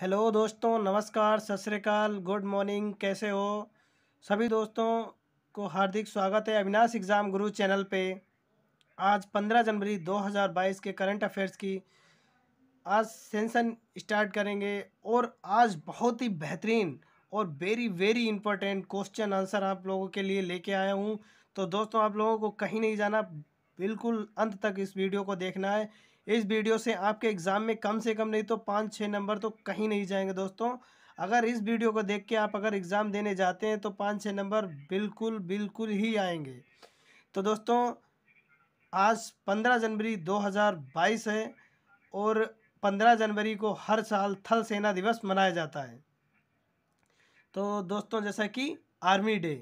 hello दोस्तों नमस्कार सत श्रीकाल गुड मॉर्निंग कैसे हो सभी दोस्तों को हार्दिक स्वागत है अविनाश एग्ज़ाम गुरु चैनल पे आज 15 जनवरी 2022 के करंट अफेयर्स की आज सेंसन स्टार्ट करेंगे और आज बहुत ही बेहतरीन और very very important question answer आप लोगों के लिए लेके आया हूँ तो दोस्तों आप लोगों को कहीं नहीं जाना बिल्कुल अंत तक इस वीडियो को देखना है इस वीडियो से आपके एग्ज़ाम में कम से कम नहीं तो पाँच छः नंबर तो कहीं नहीं जाएंगे दोस्तों अगर इस वीडियो को देख के आप अगर एग्ज़ाम देने जाते हैं तो पाँच छः नंबर बिल्कुल बिल्कुल ही आएंगे तो दोस्तों आज पंद्रह जनवरी दो हज़ार बाईस है और पंद्रह जनवरी को हर साल थल सेना दिवस मनाया जाता है तो दोस्तों जैसा कि आर्मी डे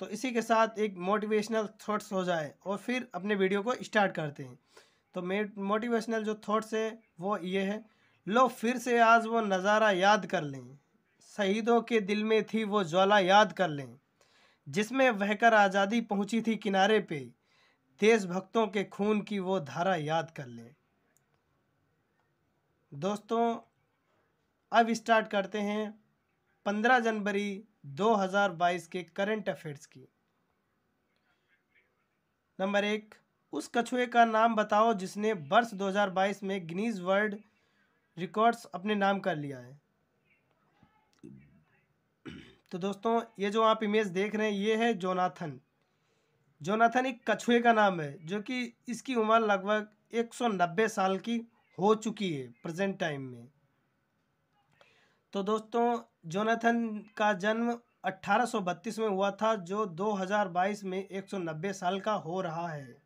तो इसी के साथ एक मोटिवेशनल थॉट्स हो जाए और फिर अपने वीडियो को स्टार्ट करते हैं तो मोटिवेशनल जो थॉट्स है वो ये है लो फिर से आज वो नज़ारा याद कर लें शहीदों के दिल में थी वो ज्वाला याद कर लें जिसमें बहकर आज़ादी पहुंची थी किनारे पे देशभक्तों के खून की वो धारा याद कर लें दोस्तों अब स्टार्ट करते हैं 15 जनवरी 2022 के करंट अफेयर्स की नंबर एक उस कछुए का नाम बताओ जिसने वर्ष 2022 में गिनीज वर्ल्ड रिकॉर्ड्स अपने नाम कर लिया है तो दोस्तों ये जो आप इमेज देख रहे हैं ये है जोनाथन जोनाथन एक कछुए का नाम है जो कि इसकी उम्र लगभग 190 साल की हो चुकी है प्रेजेंट टाइम में तो दोस्तों जोनाथन का जन्म 1832 में हुआ था जो 2022 में 190 साल का हो रहा है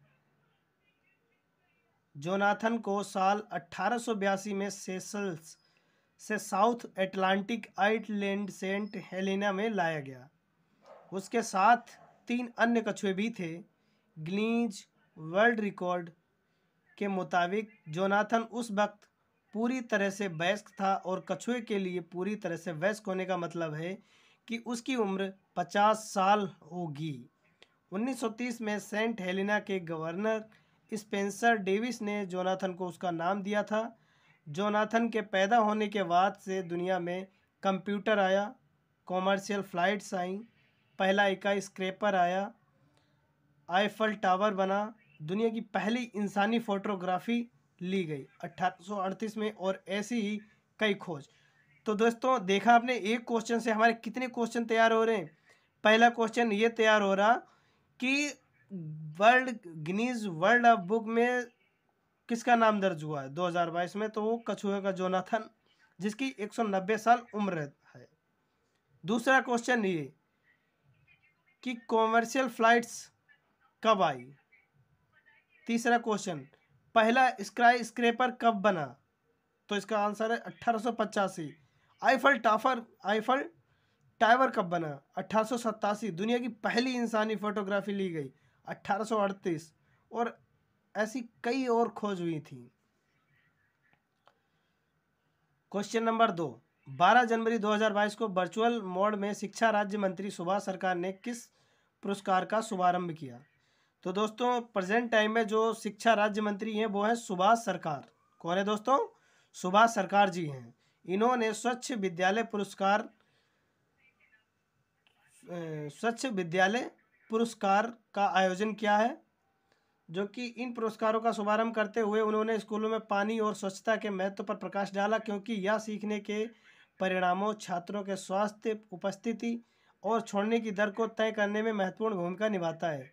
जोनाथन को साल अट्ठारह में सेसल्स से South Atlantic island Saint Helena में लाया गया उसके साथ तीन अन्य कछुए भी थे ग्लीज वर्ल्ड रिकॉर्ड के मुताबिक जोनाथन उस वक्त पूरी तरह से वयस्क था और कछुए के लिए पूरी तरह से वयस्क होने का मतलब है कि उसकी उम्र 50 साल होगी 1930 में सेंट हेलेना के गवर्नर स्पेंसर डेविस ने जोनाथन को उसका नाम दिया था जोनाथन के पैदा होने के बाद से दुनिया में कंप्यूटर आया कॉमर्शियल फ़्लाइट्स आईं पहला इकाई स्क्रेपर आया आईफल टावर बना दुनिया की पहली इंसानी फ़ोटोग्राफी ली गई अट्ठारह में और ऐसी ही कई खोज तो दोस्तों देखा आपने एक क्वेश्चन से हमारे कितने क्वेश्चन तैयार हो रहे हैं पहला क्वेश्चन ये तैयार हो रहा कि world Guinness world of book में किसका नाम दर्ज हुआ है 2022 में तो वो कछुए का जोनाथन जिसकी 190 साल उम्र है दूसरा क्वेश्चन ये कि कॉमर्शियल फ्लाइट्स कब आई तीसरा क्वेश्चन पहला स्क्राई स्क्रेपर कब बना तो इसका आंसर है अट्ठारह आईफल टाफर आईफल टाइवर कब बना अट्ठारह दुनिया की पहली इंसानी फोटोग्राफी ली गई 1838 और ऐसी कई और खोज हुई थी क्वेश्चन नंबर दो 12 जनवरी 2022 को वर्चुअल मोड में शिक्षा राज्य मंत्री सुभाष सरकार ने किस पुरस्कार का शुभारंभ किया तो दोस्तों प्रेजेंट टाइम में जो शिक्षा राज्य मंत्री हैं वो हैं सुभाष सरकार कौन है दोस्तों सुभाष सरकार जी हैं इन्होंने स्वच्छ विद्यालय पुरस्कार स्वच्छ विद्यालय पुरस्कार का आयोजन किया है जो कि इन पुरस्कारों का शुभारंभ करते हुए उन्होंने स्कूलों में पानी और स्वच्छता के महत्व पर प्रकाश डाला क्योंकि यह सीखने के परिणामों छात्रों के स्वास्थ्य उपस्थिति और छोड़ने की दर को तय करने में महत्वपूर्ण भूमिका निभाता है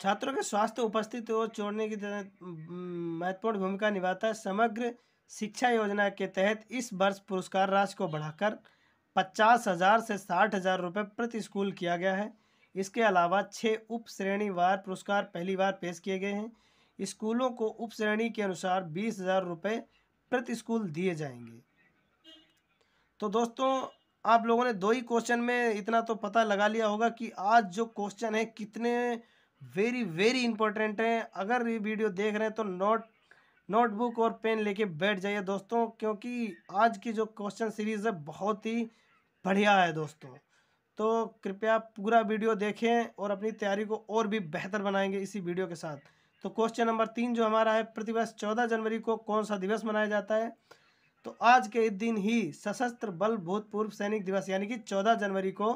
छात्रों के स्वास्थ्य उपस्थिति और छोड़ने की महत्वपूर्ण भूमिका निभाता है समग्र शिक्षा योजना के तहत इस वर्ष पुरस्कार राशि को बढ़ाकर पचास हज़ार से साठ हज़ार रुपये प्रति स्कूल किया गया है इसके अलावा छः उप वार पुरस्कार पहली बार पेश किए गए हैं स्कूलों को उप श्रेणी के अनुसार बीस हज़ार रुपये प्रति स्कूल दिए जाएंगे तो दोस्तों आप लोगों ने दो ही क्वेश्चन में इतना तो पता लगा लिया होगा कि आज जो क्वेश्चन है कितने वेरी वेरी इंपॉर्टेंट हैं अगर ये वीडियो देख रहे हैं तो नोट नोटबुक और पेन लेके बैठ जाइए दोस्तों क्योंकि आज की जो क्वेश्चन सीरीज़ है बहुत ही बढ़िया है दोस्तों तो कृपया पूरा वीडियो देखें और अपनी तैयारी को और भी बेहतर बनाएंगे इसी वीडियो के साथ तो क्वेश्चन नंबर तीन जो हमारा है प्रतिवर्ष चौदह जनवरी को कौन सा दिवस मनाया जाता है तो आज के दिन ही सशस्त्र बल भूतपूर्व सैनिक दिवस यानी कि चौदह जनवरी को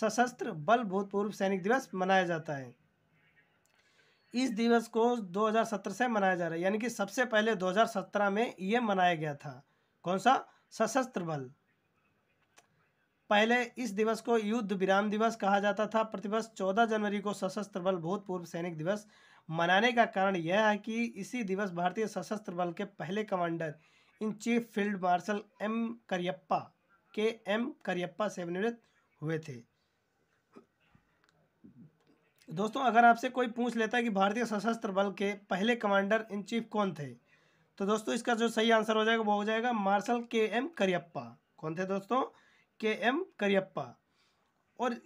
सशस्त्र बल भूतपूर्व सैनिक दिवस मनाया जाता है इस दिवस को 2017 से मनाया जा रहा है यानी कि सबसे पहले 2017 में ये मनाया गया था कौन सा सशस्त्र बल पहले इस दिवस को युद्ध विराम दिवस कहा जाता था प्रतिवर्ष 14 जनवरी को सशस्त्र बल भूतपूर्व सैनिक दिवस मनाने का कारण यह है कि इसी दिवस भारतीय सशस्त्र बल के पहले commander in chief field marshal M Cariappa K M Cariappa सेवनिवृत्त हुए थे दोस्तों अगर आपसे कोई पूछ लेता है कि भारतीय सशस्त्र बल के पहले कमांडर इन चीफ कौन थे तो दोस्तों इसका जो सही आंसर हो जाएगा वो हो जाएगा मार्शल के एम करियप्पा कौन थे दोस्तों के एम करियप्पा और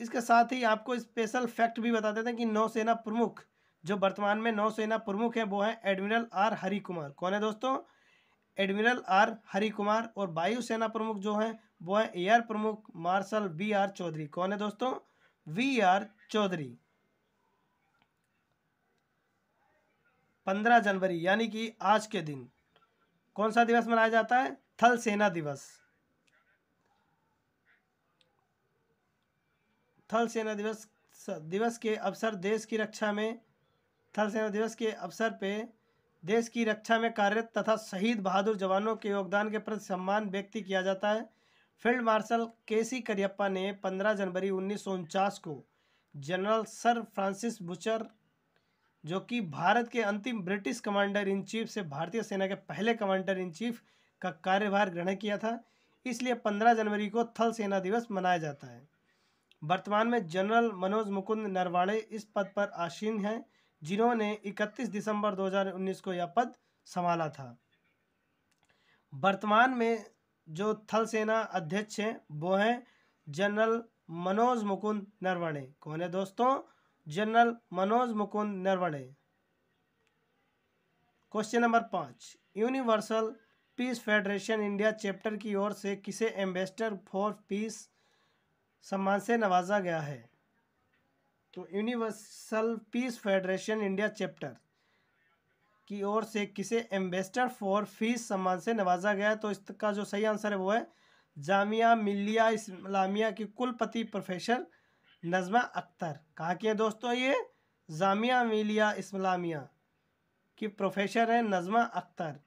इसके साथ ही आपको स्पेशल फैक्ट भी बता देते हैं कि नौसेना प्रमुख जो वर्तमान में नौसेना प्रमुख है वो है एडमिरल आर हरि कुमार कौन है दोस्तों एडमिरल आर हरि कुमार और वायुसेना प्रमुख जो हैं वो है एयर प्रमुख मार्शल बी आर चौधरी कौन है दोस्तों वी आर चौधरी पंद्रह जनवरी यानी कि आज के दिन कौन सा दिवस मनाया जाता है थल सेना दिवस थल सेना दिवस दिवस के अवसर देश की रक्षा में थल सेना दिवस के अवसर पे देश की रक्षा में कार्यरत तथा शहीद बहादुर जवानों के योगदान के प्रति सम्मान व्यक्त किया जाता है फील्ड मार्शल के सी करियप्पा ने 15 जनवरी उन्नीस को जनरल सर फ्रांसिस बुचर जो कि भारत के अंतिम ब्रिटिश कमांडर इन चीफ से भारतीय सेना के पहले कमांडर इन चीफ का कार्यभार ग्रहण किया था इसलिए 15 जनवरी को थल सेना दिवस मनाया जाता है वर्तमान में जनरल मनोज मुकुंद नरवाड़े इस पद पर आसीन हैं जिन्होंने 31 दिसंबर 2019 को यह पद संभाला था वर्तमान में जो थल सेना अध्यक्ष हैं वो हैं जनरल मनोज मुकुंद नरवाणे कौन है दोस्तों general Manoj Mukund Naravane question number पाँच universal peace federation India chapter की ओर से किसे एम्बेसडर फॉर पीस सम्मान से नवाजा गया है तो universal peace federation India chapter की ओर से किसे एम्बेसडर फॉर पीस सम्मान से नवाजा गया है तो इसका जो सही आंसर है वो है जामिया मिलिया इस्लामिया की कुलपति प्रोफेसर नज़मा अख्तर कहाँ की है दोस्तों ये जामिया मिलिया इस्लामिया की प्रोफेसर है नज़मा अख्तर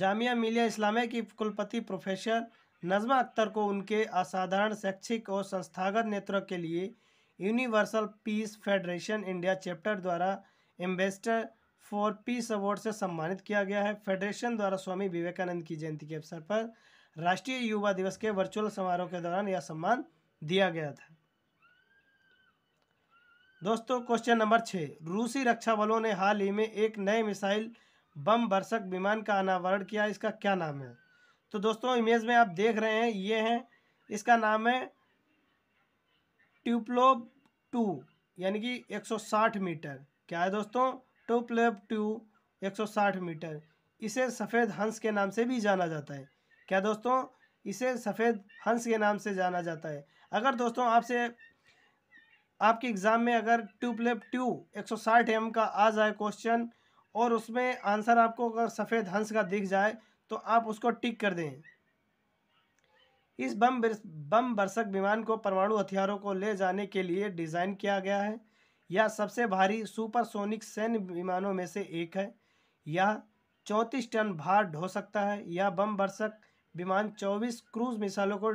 जामिया मिलिया इस्लामिया की कुलपति प्रोफेसर नज़मा अख्तर को उनके असाधारण शैक्षिक और संस्थागत नेतृत्व के लिए universal peace federation India chapter द्वारा एम्बेसडर फॉर पीस अवार्ड से सम्मानित किया गया है फेडरेशन द्वारा स्वामी विवेकानंद की जयंती के अवसर पर राष्ट्रीय युवा दिवस के वर्चुअल समारोह के दौरान यह सम्मान दिया गया था दोस्तों क्वेश्चन नंबर छः रूसी रक्षा बलों ने हाल ही में एक नए मिसाइल बम बरसक विमान का अनावरण किया इसका क्या नाम है तो दोस्तों इमेज में आप देख रहे हैं ये हैं इसका नाम है ट्यूपलोब टू यानी कि 160 मीटर क्या है दोस्तों ट्यूपलोब टू 160 मीटर इसे सफ़ेद हंस के नाम से भी जाना जाता है क्या दोस्तों इसे सफ़ेद हंस के नाम से जाना जाता है अगर दोस्तों आपसे आपके एग्ज़ाम में अगर ट्यूबलेप ट्यू एक सौ साठ एम का आ जाए क्वेश्चन और उसमें आंसर आपको अगर सफ़ेद हंस का दिख जाए तो आप उसको टिक कर दें इस बम बम बरसक विमान को परमाणु हथियारों को ले जाने के लिए डिज़ाइन किया गया है यह सबसे भारी सुपरसोनिक सैन्य विमानों में से एक है यह चौंतीस टन भार ढो सकता है यह बम बरसक विमान 24 क्रूज मिसाइलों को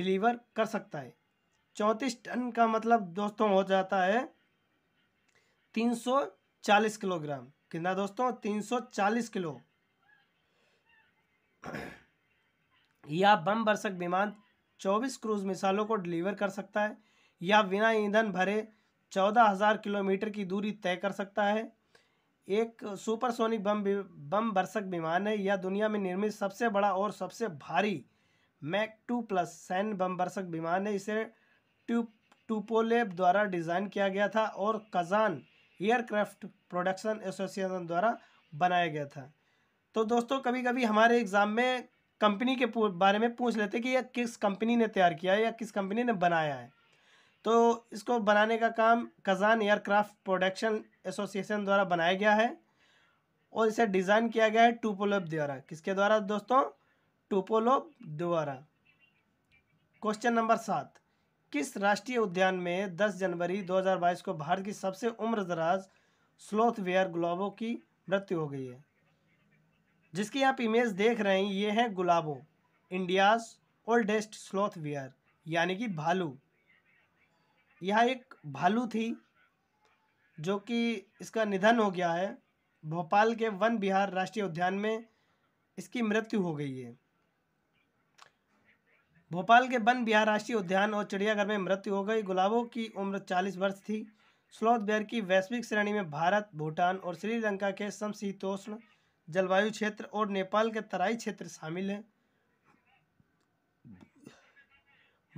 डिलीवर कर सकता है चौंतीस टन का मतलब दोस्तों हो जाता है 340 किलोग्राम कितना दोस्तों 340 किलो यह बम बरसक विमान 24 क्रूज मिसाइलों को डिलीवर कर सकता है या बिना ईंधन भरे 14,000 किलोमीटर की दूरी तय कर सकता है एक सुपरसोनिक बम बम बरसक विमान है यह दुनिया में निर्मित सबसे बड़ा और सबसे भारी मैक टू प्लस सैन बम बरसक विमान है इसे ट्यू टूपोलेब द्वारा डिज़ाइन किया गया था और कजान एयरक्राफ्ट प्रोडक्शन एसोसिएशन द्वारा बनाया गया था तो दोस्तों कभी कभी हमारे एग्ज़ाम में कंपनी के बारे में पूछ लेते कि यह किस कंपनी ने तैयार किया है या किस कंपनी ने बनाया है तो इसको बनाने का काम कज़ान एयरक्राफ्ट प्रोडक्शन एसोसिएशन द्वारा बनाया गया है और इसे डिज़ाइन किया गया है टूपोलोब द्वारा किसके द्वारा दोस्तों टूपोलोब द्वारा क्वेश्चन नंबर सात किस राष्ट्रीय उद्यान में 10 जनवरी 2022 को भारत की सबसे उम्रदराज स्लोथ वेयर गुलाबों की मृत्यु हो गई है जिसकी आप इमेज देख रहे हैं ये हैं गुलाबों इंडियाज ओल्डेस्ट स्लोथ वेयर यानी कि भालू यह एक भालू थी जो कि इसका निधन हो गया है भोपाल के वन बिहार राष्ट्रीय उद्यान में इसकी मृत्यु हो गई है भोपाल के वन बिहार राष्ट्रीय उद्यान और चिड़ियाघर में मृत्यु हो गई गुलाबों की उम्र चालीस वर्ष थी स्लोथ बेयर की वैश्विक श्रेणी में भारत भूटान और श्रीलंका के समशीतोष्ण जलवायु क्षेत्र और नेपाल के तराई क्षेत्र शामिल हैं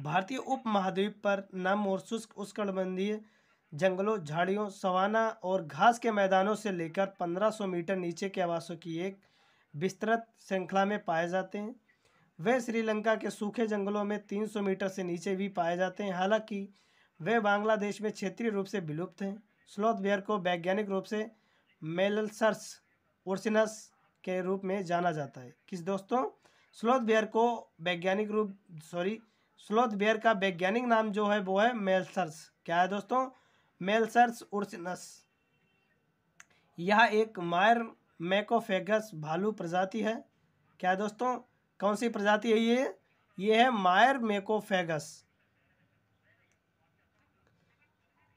भारतीय उप महाद्वीप पर नम और शुष्क उष्णकटिबंधीय जंगलों झाड़ियों सवाना और घास के मैदानों से लेकर 1500 मीटर नीचे के आवासों की एक विस्तृत श्रृंखला में पाए जाते हैं वे श्रीलंका के सूखे जंगलों में 300 मीटर से नीचे भी पाए जाते हैं हालांकि वे बांग्लादेश में क्षेत्रीय रूप से विलुप्त हैं स्लोथ बेयर को वैज्ञानिक रूप से मेलसर्स ओरसिनस के रूप में जाना जाता है किस दोस्तों स्लोथ बेयर को वैज्ञानिक रूप सॉरी स्लोथ बेयर का वैज्ञानिक नाम जो है वो है मेलसर्स क्या है दोस्तों मेलसर्स उर्सिनस यह एक मायर मैकोफेगस भालू प्रजाति है क्या है दोस्तों कौन सी प्रजाति है ये ये है मायर मेकोफेगस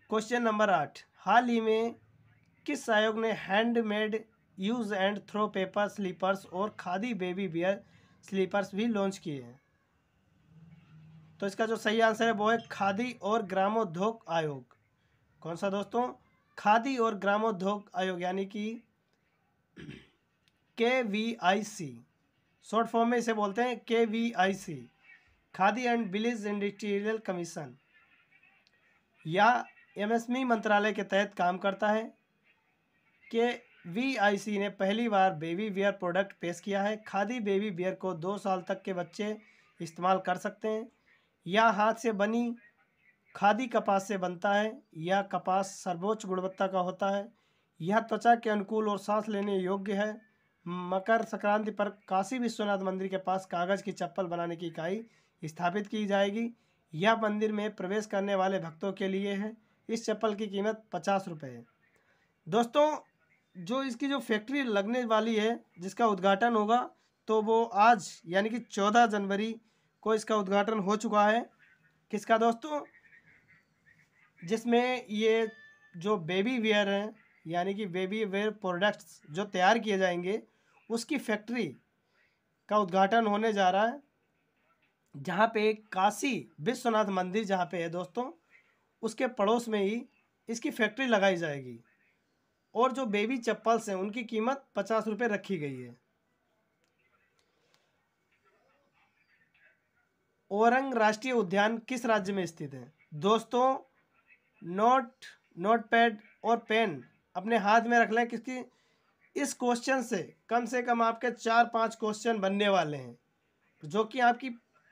क्वेश्चन नंबर आठ हाल ही में किस आयोग ने handmade use and throw paper slippers और खादी बेबी बियर स्लीपर्स भी लॉन्च किए हैं तो इसका जो सही आंसर है वो है खादी और ग्रामोद्योग आयोग कौन सा दोस्तों खादी और ग्रामोद्योग आयोग यानी कि K V I C short form में इसे बोलते हैं K V I C khadi and village industrial commission या एमएसएमई e मंत्रालय के तहत काम करता है के सी ने पहली बार बेबी बियर प्रोडक्ट पेश किया है खादी बेबी बियर को दो साल तक के बच्चे इस्तेमाल कर सकते हैं या हाथ से बनी खादी कपास से बनता है यह कपास सर्वोच्च गुणवत्ता का होता है यह त्वचा के अनुकूल और सांस लेने योग्य है मकर संक्रांति पर काशी विश्वनाथ मंदिर के पास कागज़ की चप्पल बनाने की इकाई स्थापित की जाएगी यह मंदिर में प्रवेश करने वाले भक्तों के लिए है इस चप्पल की कीमत पचास रुपये है दोस्तों जो इसकी जो फैक्ट्री लगने वाली है जिसका उद्घाटन होगा तो वो आज यानी कि चौदह जनवरी को इसका उद्घाटन हो चुका है किसका दोस्तों जिसमें ये जो बेबी वेयर हैं यानी कि बेबी वेयर प्रोडक्ट्स जो तैयार किए जाएंगे उसकी फैक्ट्री का उद्घाटन होने जा रहा है जहाँ पे काशी विश्वनाथ मंदिर जहाँ पे है दोस्तों उसके पड़ोस में ही इसकी फैक्ट्री लगाई जाएगी और जो बेबी चप्पल्स हैं उनकी कीमत पचास रुपये रखी गई है ओरंग राष्ट्रीय उद्यान किस राज्य में स्थित है दोस्तों नोट नोट पैड और पेन अपने हाथ में रख लें क्योंकि इस क्वेश्चन से कम से कम आपके चार पांच क्वेश्चन बनने वाले हैं जो कि आपकी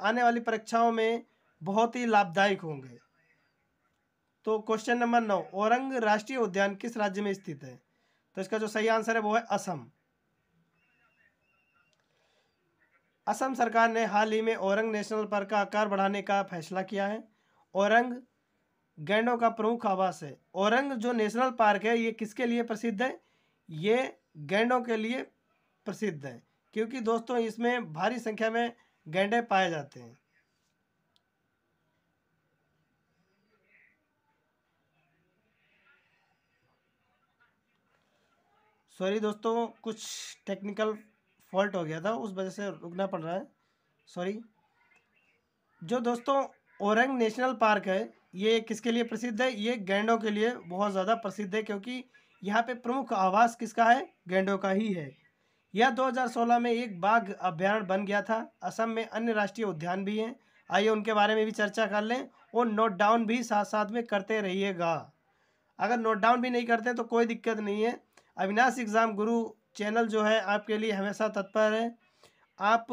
आने वाली परीक्षाओं में बहुत ही लाभदायक होंगे तो क्वेश्चन नंबर नौ औरंग राष्ट्रीय उद्यान किस राज्य में स्थित है तो इसका जो सही आंसर है वो है असम असम सरकार ने हाल ही में औरंग नेशनल पार्क का आकार बढ़ाने का फैसला किया है औरंग गैंडों का प्रमुख आवास है औरंग जो नेशनल पार्क है ये किसके लिए प्रसिद्ध है ये गैंडों के लिए प्रसिद्ध है क्योंकि दोस्तों इसमें भारी संख्या में गैंडे पाए जाते हैं सॉरी दोस्तों कुछ टेक्निकल फॉल्ट हो गया था उस वजह से रुकना पड़ रहा है सॉरी जो दोस्तों औरंग नेशनल पार्क है ये किसके लिए प्रसिद्ध है ये गेंडों के लिए बहुत ज़्यादा प्रसिद्ध है क्योंकि यहाँ पे प्रमुख आवास किसका है गेंडों का ही है यह 2016 में एक बाघ अभ्यारण्य बन गया था असम में अन्य राष्ट्रीय उद्यान भी हैं आइए उनके बारे में भी चर्चा कर लें और नोट डाउन भी साथ साथ में करते रहिएगा अगर नोट डाउन भी नहीं करते तो कोई दिक्कत नहीं है अविनाश एग्ज़ाम गुरु चैनल जो है आपके लिए हमेशा तत्पर है आप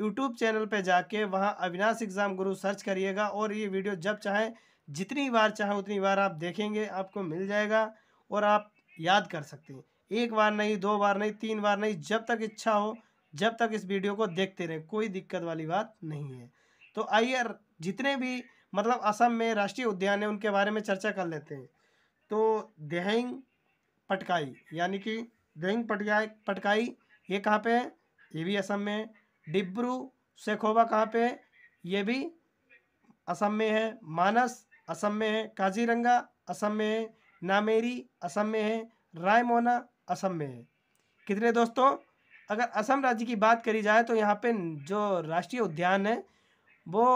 यूट्यूब चैनल पे जाके वहाँ अविनाश एग्ज़ाम गुरु सर्च करिएगा और ये वीडियो जब चाहें जितनी बार चाहें उतनी बार आप देखेंगे आपको मिल जाएगा और आप याद कर सकते हैं एक बार नहीं दो बार नहीं तीन बार नहीं जब तक इच्छा हो जब तक इस वीडियो को देखते रहें कोई दिक्कत वाली बात नहीं है तो आइए जितने भी मतलब असम में राष्ट्रीय उद्यान है उनके बारे में चर्चा कर लेते हैं तो देहंग पटकाई यानी कि देंग पटिया पटकाई ये कहाँ पे है ये भी असम में है डिब्रू सेखोवा कहाँ पे है ये भी असम में है मानस असम में है काजीरंगा असम में है नामेरी असम में है रायमोना असम में है कितने दोस्तों अगर असम राज्य की बात करी जाए तो यहाँ पे जो राष्ट्रीय उद्यान है वो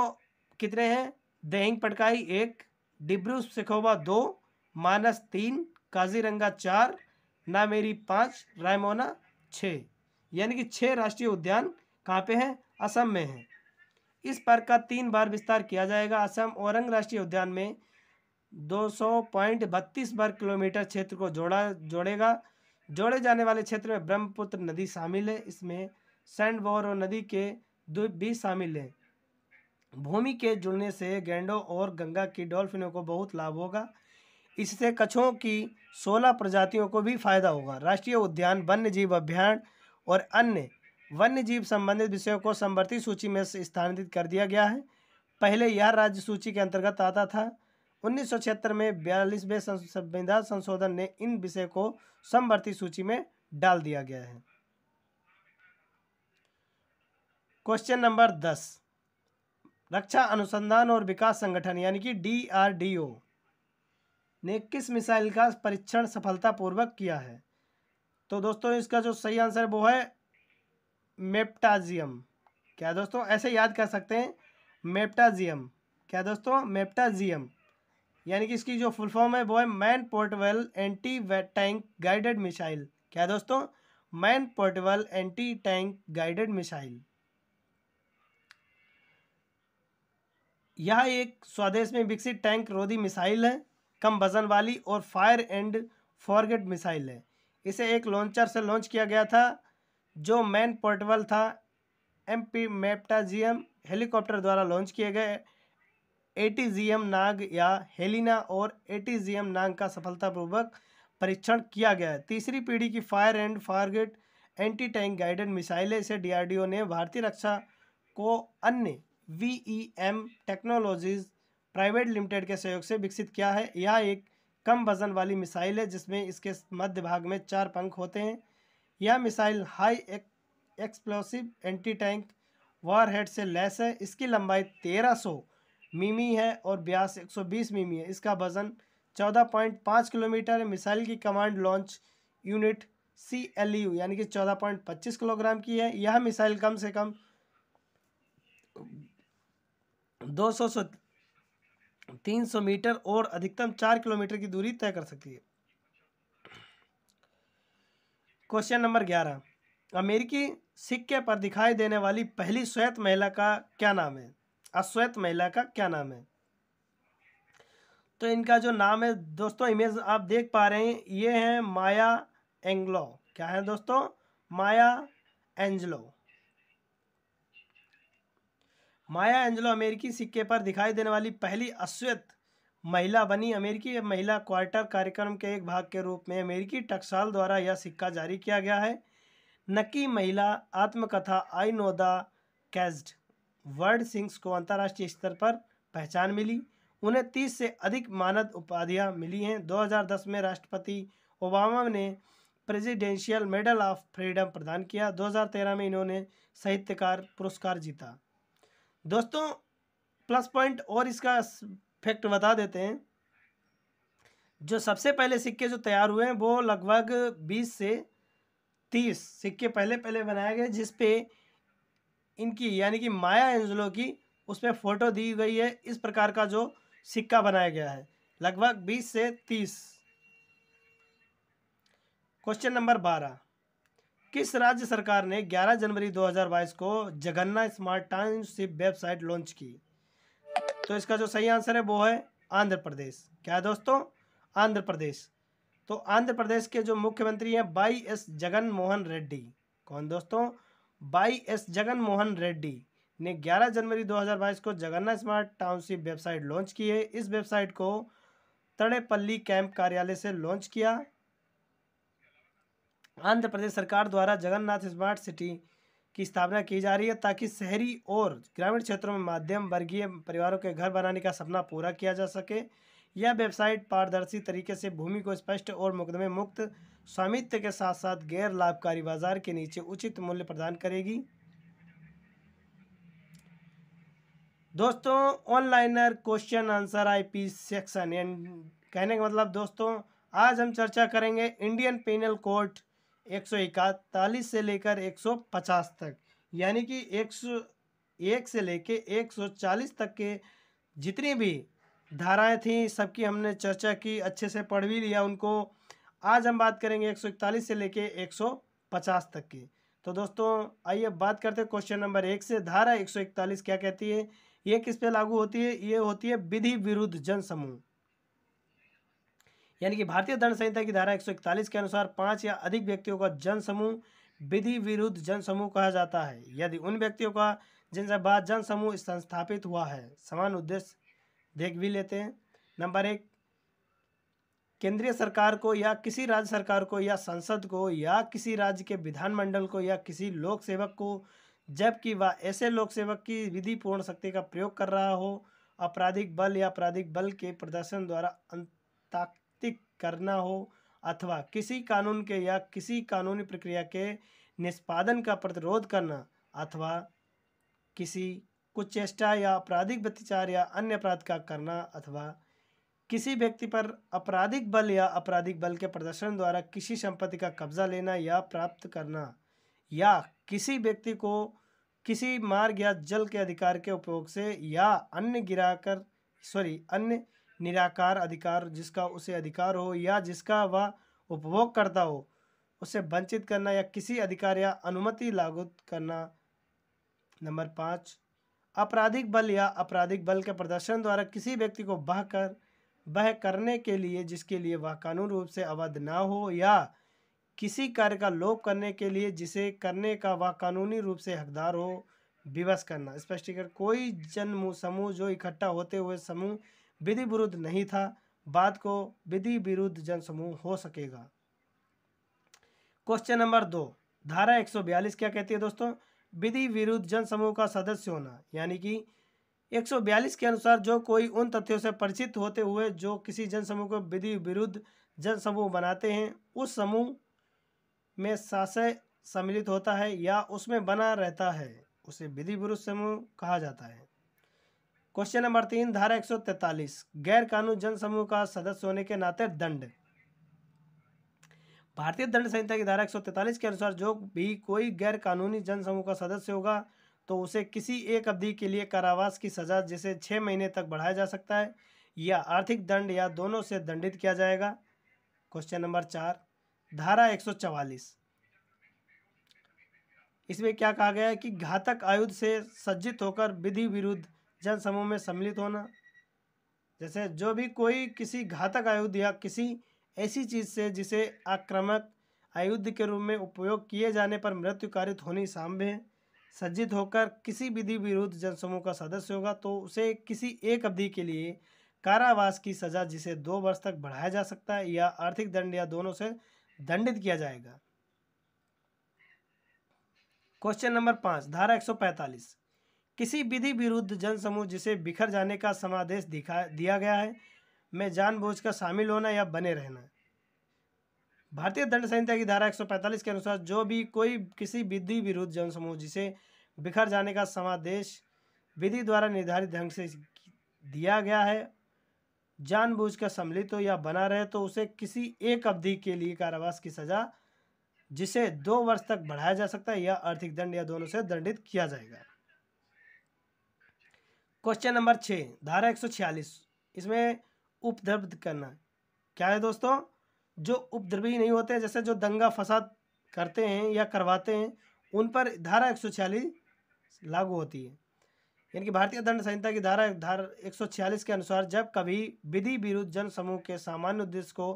कितने हैं दहिंग पटकाई एक डिब्रू सेखोबा दो मानस तीन काजीरंगा चार नामेरी पाँच रायमोना छः यानी कि छः राष्ट्रीय उद्यान कहाँ पे हैं असम में हैं इस पार्क का तीन बार विस्तार किया जाएगा असम औरंग राष्ट्रीय उद्यान में दो सौ पॉइंट बत्तीस वर्ग किलोमीटर क्षेत्र को जोड़ा जोड़ेगा जोड़े जाने वाले क्षेत्र में ब्रह्मपुत्र नदी शामिल है इसमें बोर और नदी के द्वीप भी शामिल हैं भूमि के जुड़ने से गेंडों और गंगा की डॉल्फिनों को बहुत लाभ होगा इससे कछुओं की सोलह प्रजातियों को भी फायदा होगा राष्ट्रीय उद्यान वन्य जीव अभ्यारण्य और अन्य वन्य जीव संबंधित विषयों को संवर्ती सूची में स्थानांतरित कर दिया गया है पहले यह राज्य सूची के अंतर्गत आता था उन्नीस में बयालीसवें संविधान संशोधन ने इन विषय को समवर्ती सूची में डाल दिया गया है क्वेश्चन नंबर दस रक्षा अनुसंधान और विकास संगठन यानी कि डीआरडीओ ने किस मिसाइल का परीक्षण सफलतापूर्वक किया है तो दोस्तों इसका जो सही आंसर वो है मेप्टाजियम क्या दोस्तों ऐसे याद कर सकते हैं मेप्टाजियम क्या दोस्तों मेप्टाजियम यानी कि इसकी जो फुल फॉर्म है वो है man portable anti tank guided missile क्या दोस्तों man portable anti tank guided missile यह एक स्वदेश में विकसित टैंक रोधी मिसाइल है कम वजन वाली और फायर एंड फॉरगेट मिसाइल है इसे एक लॉन्चर से लॉन्च किया गया था जो मैन पोर्टेबल था एम पी मेप्टाजियम हेलीकॉप्टर द्वारा लॉन्च किए गए एटीजीएम नाग या हेलिना और एटीजीएम नाग का सफलतापूर्वक परीक्षण किया गया है तीसरी पीढ़ी की fire and forget anti tank guided मिसाइलें से डीआरडीओ ने भारतीय रक्षा को अन्य VEM technologies e private limited के सहयोग से विकसित किया है यह एक कम वजन वाली मिसाइल है जिसमें इसके मध्य भाग में चार पंख होते हैं यह मिसाइल हाई एक, एक्सप्लोसिव एंटी टैंक वॉरहेड से लैस है इसकी लंबाई 1300 मीमी है और ब्यास 120 मीमी है इसका वजन 14.5 किलोमीटर है मिसाइल की command launch unit C L U यानी कि 14.25 किलोग्राम की है यह मिसाइल कम से कम दो सौ तीन सौ मीटर और अधिकतम चार किलोमीटर की दूरी तय कर सकती है क्वेश्चन नंबर ग्यारह अमेरिकी सिक्के पर दिखाई देने वाली पहली श्वेत महिला का क्या नाम है अश्वेत महिला का क्या नाम है तो इनका जो नाम है दोस्तों इमेज आप देख पा रहे हैं ये है माया एंग्लो क्या है दोस्तों माया एंजलो माया एंजलो अमेरिकी सिक्के पर दिखाई देने वाली पहली अश्वेत महिला बनी अमेरिकी महिला क्वार्टर कार्यक्रम के एक भाग के रूप में अमेरिकी टक्साल द्वारा यह सिक्का जारी किया गया है नकी महिला आत्मकथा I know the caged bird sings को अंतर्राष्ट्रीय स्तर पर पहचान मिली उन्हें तीस से अधिक मानद उपाधियां मिली हैं 2010 में राष्ट्रपति ओबामा ने प्रेसिडेंशियल मेडल ऑफ फ्रीडम प्रदान किया 2013 में इन्होंने साहित्यकार पुरस्कार जीता दोस्तों प्लस पॉइंट और इसका फैक्ट बता देते हैं जो सबसे पहले सिक्के जो तैयार हुए हैं वो लगभग बीस से तीस सिक्के पहले पहले बनाए गए जिस पे इनकी यानी कि माया एंजलो की उस पर फ़ोटो दी गई है इस प्रकार का जो सिक्का बनाया गया है लगभग बीस से तीस क्वेश्चन नंबर बारह किस राज्य सरकार ने 11 जनवरी 2022 को Jagananna smart township website launch की तो इसका जो सही आंसर है वो है आंध्र प्रदेश क्या है दोस्तों आंध्र प्रदेश तो आंध्र प्रदेश के जो मुख्यमंत्री हैं बाई एस जगन मोहन रेड्डी कौन दोस्तों बाई एस जगन मोहन रेड्डी ने 11 जनवरी 2022 को Jagananna smart township website launch की है इस वेबसाइट को तड़ेपल्ली कैंप कार्यालय से लॉन्च किया आंध्र प्रदेश सरकार द्वारा जगन्नाथ स्मार्ट सिटी की स्थापना की जा रही है ताकि शहरी और ग्रामीण क्षेत्रों में माध्यम वर्गीय परिवारों के घर बनाने का सपना पूरा किया जा सके यह वेबसाइट पारदर्शी तरीके से भूमि को स्पष्ट और मुकदमे मुक्त स्वामित्व के साथ साथ गैर लाभकारी बाजार के नीचे उचित मूल्य प्रदान करेगी दोस्तों one liner question answer IP section कहने का मतलब दोस्तों आज हम चर्चा करेंगे इंडियन पेनल कोर्ट एक से लेकर 150 तक यानी कि एक सौ एक से सौ 140 तक के जितनी भी धाराएं थीं सबकी हमने चर्चा की अच्छे से पढ़ भी लिया उनको आज हम बात करेंगे 141 से सौ 150 तक की तो दोस्तों आइए बात करते हैं क्वेश्चन नंबर एक से धारा 141 क्या कहती है ये किस पे लागू होती है ये होती है विधि विरुद्ध जनसमूह यानी कि भारतीय दंड संहिता की धारा 141 के अनुसार पांच या अधिक व्यक्तियों का जनसमूह विधि विरुद्ध जनसमूह कहा जाता है यदि उन व्यक्तियों का जिनसे बाद जनसमूह संस्थापित हुआ है समान उद्देश्य देख भी लेते हैं नंबर एक केंद्रीय सरकार को या किसी राज्य सरकार को या संसद को या किसी राज्य के विधानमंडल को या किसी लोक सेवक को जबकि वह ऐसे लोक सेवक की विधि पूर्ण शक्ति का प्रयोग कर रहा हो आपराधिक बल या आपराधिक बल के प्रदर्शन द्वारा अंताक व्यक्ति करना हो अथवा किसी कानून के या किसी कानूनी प्रक्रिया के निष्पादन का प्रतिरोध करना अथवा किसी कुचेष्टा या आपराधिक व्यतिचार या अन्य अपराध का करना अथवा किसी व्यक्ति पर आपराधिक बल या आपराधिक बल के प्रदर्शन द्वारा किसी संपत्ति का कब्जा लेना या प्राप्त करना या किसी व्यक्ति को किसी मार्ग या जल के अधिकार के उपयोग से या अन्य गिराकर सॉरी अन्य निराकार अधिकार जिसका उसे अधिकार हो या जिसका वह उपभोग करता हो उसे वंचित करना या किसी अधिकार या अनुमति लागू करना नंबर पाँच आपराधिक बल या आपराधिक बल के प्रदर्शन द्वारा किसी व्यक्ति को बह कर वह करने के लिए जिसके लिए वह कानून रूप से अवैध ना हो या किसी कार्य का लोप करने के लिए जिसे करने का वह कानूनी रूप से हकदार हो विवश करना स्पष्टीकरण कोई जन समूह जो इकट्ठा होते हुए समूह विधि विरुद्ध नहीं था बाद को विधि विरुद्ध जनसमूह हो सकेगा क्वेश्चन नंबर दो धारा 142 क्या कहती है दोस्तों विधि विरुद्ध जनसमूह का सदस्य होना यानी कि 142 के अनुसार जो कोई उन तथ्यों से परिचित होते हुए जो किसी जनसमूह को विधि विरुद्ध जनसमूह बनाते हैं उस समूह में शासय सम्मिलित होता है या उसमें बना रहता है उसे विधि विरुद्ध समूह कहा जाता है क्वेश्चन नंबर तीन धारा एक सौ तैतालीस गैर कानून जनसमूह का सदस्य होने के नाते दंड भारतीय दंड संहिता की धारा तैतालीस के अनुसार जो भी कोई गैर कानूनी जनसमूह का सदस्य होगा तो उसे किसी एक अवधि के लिए कारावास की सजा जिसे छह महीने तक बढ़ाया जा सकता है या आर्थिक दंड या दोनों से दंडित किया जाएगा क्वेश्चन नंबर चार धारा चवालीस इसमें क्या कहा गया है कि घातक आयुध से सज्जित होकर विधि विरुद्ध जन समूह में सम्मिलित होना जैसे जो भी कोई किसी घातक आयुध या किसी ऐसी चीज़ से जिसे आक्रामक आयुध के रूप में उपयोग किए जाने पर मृत्यु कारित होनी संभव है सज्जित होकर किसी विधि विरुद्ध जनसमूह का सदस्य होगा तो उसे किसी एक अवधि के लिए कारावास की सजा जिसे दो वर्ष तक बढ़ाया जा सकता है या आर्थिक दंड या दोनों से दंडित किया जाएगा क्वेश्चन नंबर पाँच धारा एक सौ पैंतालीस किसी विधि विरुद्ध जनसमूह जिसे बिखर जाने का समादेश दिखा दिया गया है में जानबूझकर शामिल होना या बने रहना भारतीय दंड संहिता की धारा 145 के अनुसार जो भी कोई किसी विधि विरुद्ध जनसमूह जिसे बिखर जाने का समादेश विधि द्वारा निर्धारित ढंग से दिया गया है जानबूझकर सम्मिलित हो या बना रहे तो उसे किसी एक अवधि के लिए कारावास की सजा जिसे दो वर्ष तक बढ़ाया जा सकता है या आर्थिक दंड या दोनों से दंडित किया जाएगा क्वेश्चन नंबर छः धारा एक सौ छियालीस इसमें उपद्रव करना क्या है दोस्तों जो उपद्रवी नहीं होते जैसे जो दंगा फसाद करते हैं या करवाते हैं उन पर धारा एक सौ छियालीस लागू होती है यानी कि भारतीय दंड संहिता की धारा धारा एक सौ छियालीस के अनुसार जब कभी विधि विरुद्ध जन समूह के सामान्य उद्देश्य को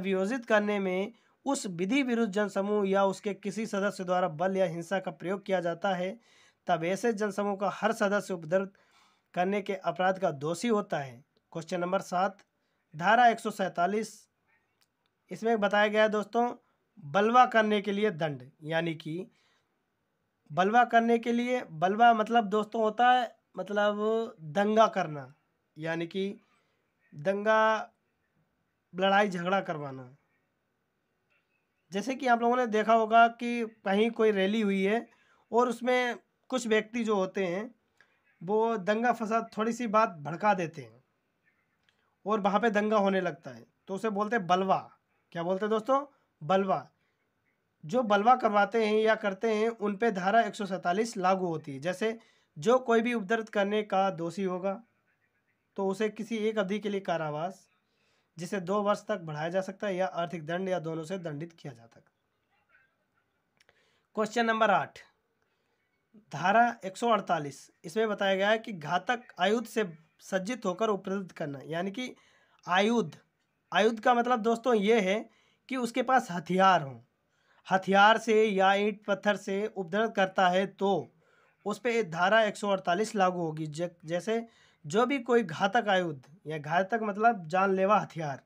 अभियोजित करने में उस विधि विरुद्ध जनसमूह या उसके किसी सदस्य द्वारा बल या हिंसा का प्रयोग किया जाता है तब ऐसे जनसमूह का हर सदस्य उपद्रव करने के अपराध का दोषी होता है क्वेश्चन नंबर सात धारा एक इसमें बताया गया है दोस्तों बलवा करने के लिए दंड यानी कि बलवा करने के लिए बलवा मतलब दोस्तों होता है मतलब दंगा करना यानी कि दंगा लड़ाई झगड़ा करवाना जैसे कि आप लोगों ने देखा होगा कि कहीं कोई रैली हुई है और उसमें कुछ व्यक्ति जो होते हैं वो दंगा फसाद थोड़ी सी बात भड़का देते हैं और वहाँ पे दंगा होने लगता है तो उसे बोलते हैं बलवा क्या बोलते हैं दोस्तों बलवा जो बलवा करवाते हैं या करते हैं उन पे धारा एक लागू होती है जैसे जो कोई भी उपद्रत करने का दोषी होगा तो उसे किसी एक अवधि के लिए कारावास जिसे दो वर्ष तक बढ़ाया जा सकता है या आर्थिक दंड या दोनों से दंडित किया जा सकता है क्वेश्चन नंबर आठ धारा 148 इसमें बताया गया है कि घातक आयुध से सज्जित होकर उपरोध करना यानी कि आयुध आयुध का मतलब दोस्तों ये है कि उसके पास हथियार हो हथियार से या ईंट पत्थर से उपद्रव करता है तो उस पर धारा 148 लागू होगी जैसे जो भी कोई घातक आयुध या घातक मतलब जानलेवा हथियार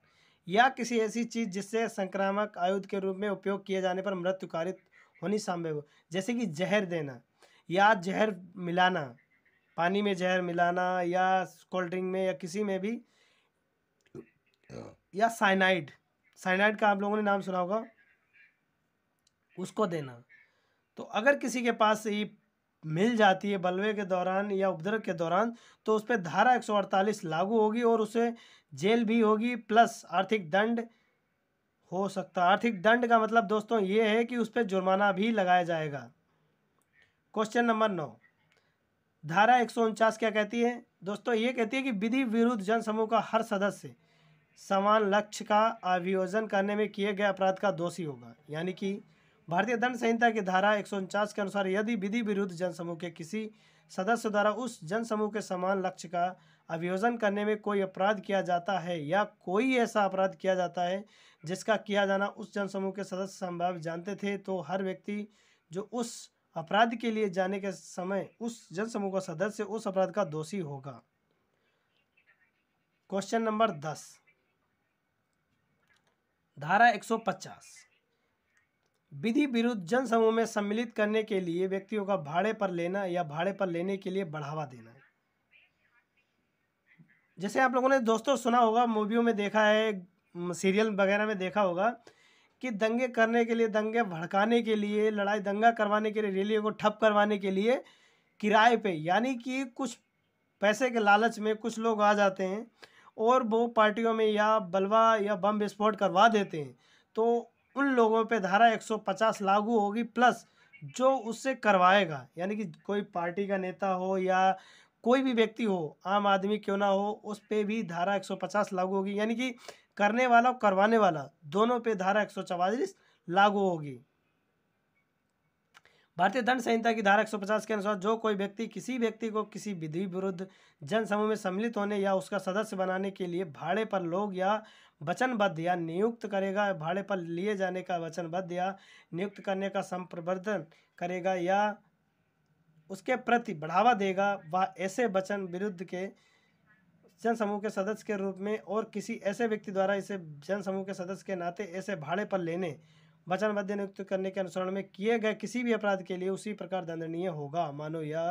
या किसी ऐसी चीज़ जिससे संक्रामक आयुध के रूप में उपयोग किए जाने पर मृत्यु कारित होनी संभव हो जैसे कि जहर देना या जहर मिलाना पानी में जहर मिलाना या कोल्ड ड्रिंक में या किसी में भी या साइनाइड साइनाइड का आप लोगों ने नाम सुना होगा उसको देना तो अगर किसी के पास ये मिल जाती है बलवे के दौरान या उपद्रव के दौरान तो उस पर धारा 148 लागू होगी और उसे जेल भी होगी प्लस आर्थिक दंड हो सकता आर्थिक दंड का मतलब दोस्तों ये है कि उस पर जुर्माना भी लगाया जाएगा क्वेश्चन नंबर नौ धारा एक क्या कहती है दोस्तों ये कहती है कि विधि विरुद्ध जनसमूह का हर सदस्य समान लक्ष्य का अभियोजन करने में किए गए अपराध का दोषी होगा यानी कि भारतीय दंड संहिता की धारा एक के अनुसार यदि विधि विरुद्ध जनसमूह के किसी सदस्य द्वारा उस जनसमूह के समान लक्ष्य का अभियोजन करने में कोई अपराध किया जाता है या कोई ऐसा अपराध किया जाता है जिसका किया जाना उस जनसमूह के सदस्य संभाव्य जानते थे तो हर व्यक्ति जो उस अपराध के लिए जाने के समय उस जनसमूह का सदस्य उस अपराध का दोषी होगा क्वेश्चन नंबर दस धारा 150 विधि विरुद्ध जनसमूह में सम्मिलित करने के लिए व्यक्तियों का भाड़े पर लेना या भाड़े पर लेने के लिए बढ़ावा देना है जैसे आप लोगों ने दोस्तों सुना होगा मूवियों में देखा है सीरियल वगैरह में देखा होगा कि दंगे करने के लिए दंगे भड़काने के लिए लड़ाई दंगा करवाने के लिए रैलियों को ठप करवाने के लिए किराए पे यानी कि कुछ पैसे के लालच में कुछ लोग आ जाते हैं और वो पार्टियों में या बलवा या बम विस्फोट करवा देते हैं तो उन लोगों पे धारा 150 लागू होगी प्लस जो उससे करवाएगा यानी कि कोई पार्टी का नेता हो या कोई भी व्यक्ति हो आम आदमी क्यों ना हो उस पर भी धारा 150 लागू होगी यानी कि करने वाला और करवाने वाला दोनों पे धारा एक लागू होगी भारतीय दंड संहिता की धारा 150 के अनुसार जो कोई व्यक्ति किसी व्यक्ति को किसी विधि विरुद्ध जनसमूह में सम्मिलित होने या उसका सदस्य बनाने के लिए भाड़े पर लोग या वचनबद्ध या नियुक्त करेगा भाड़े पर लिए जाने का वचनबद्ध या नियुक्त करने का संप्रवर्धन करेगा या उसके प्रति बढ़ावा देगा व ऐसे वचन विरुद्ध के जन समूह के सदस्य के रूप में और किसी ऐसे व्यक्ति द्वारा इसे जन समूह के सदस्य के नाते ऐसे भाड़े पर लेने वचनबद्ध नियुक्त करने के अनुसरण में किए गए किसी भी अपराध के लिए उसी प्रकार दंडनीय होगा मानो या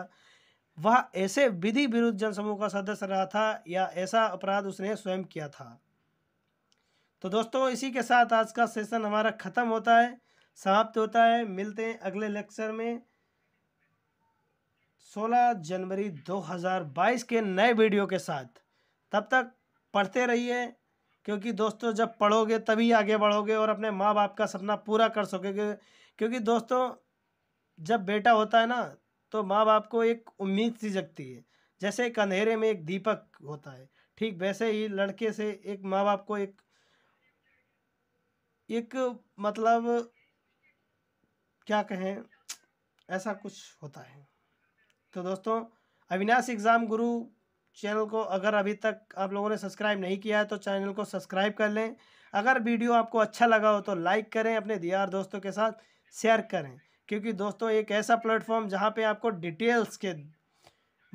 वह ऐसे विधि विरुद्ध जनसमूह का सदस्य रहा था या ऐसा अपराध उसने स्वयं किया था तो दोस्तों इसी के साथ आज का सेशन हमारा ख़त्म होता है समाप्त होता है मिलते हैं अगले लेक्चर में 16 जनवरी 2022 के नए वीडियो के साथ तब तक पढ़ते रहिए क्योंकि दोस्तों जब पढ़ोगे तभी आगे बढ़ोगे और अपने माँ बाप का सपना पूरा कर सकोगे क्योंकि दोस्तों जब बेटा होता है ना तो माँ बाप को एक उम्मीद सी जगती है जैसे एक अंधेरे में एक दीपक होता है ठीक वैसे ही लड़के से एक माँ बाप को एक एक मतलब क्या कहें ऐसा कुछ होता है तो दोस्तों अविनाश एग्ज़ाम गुरु चैनल को अगर अभी तक आप लोगों ने सब्सक्राइब नहीं किया है तो चैनल को सब्सक्राइब कर लें अगर वीडियो आपको अच्छा लगा हो तो लाइक करें अपने दियार दोस्तों के साथ शेयर करें क्योंकि दोस्तों एक ऐसा प्लेटफॉर्म जहाँ पे आपको डिटेल्स के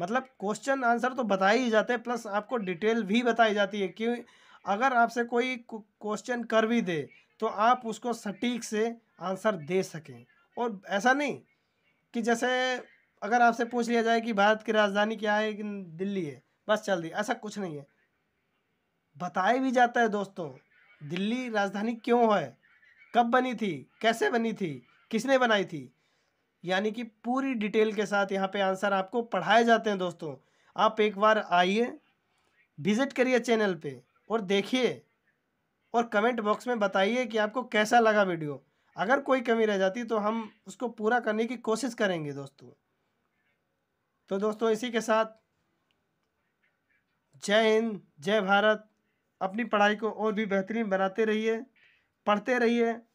मतलब क्वेश्चन आंसर तो बताए ही जाते हैं प्लस आपको डिटेल भी बताई जाती है कि अगर आपसे कोई क्वेश्चन कर भी दे तो आप उसको सटीक से आंसर दे सकें और ऐसा नहीं कि जैसे अगर आपसे पूछ लिया जाए कि भारत की राजधानी क्या है कि दिल्ली है बस चल दी ऐसा कुछ नहीं है बताया भी जाता है दोस्तों दिल्ली राजधानी क्यों है कब बनी थी कैसे बनी थी किसने बनाई थी यानी कि पूरी डिटेल के साथ यहाँ पे आंसर आपको पढ़ाए जाते हैं दोस्तों आप एक बार आइए विज़िट करिए चैनल पे और देखिए और कमेंट बॉक्स में बताइए कि आपको कैसा लगा वीडियो अगर कोई कमी रह जाती तो हम उसको पूरा करने की कोशिश करेंगे दोस्तों तो दोस्तों इसी के साथ जय हिंद जय भारत अपनी पढ़ाई को और भी बेहतरीन बनाते रहिए पढ़ते रहिए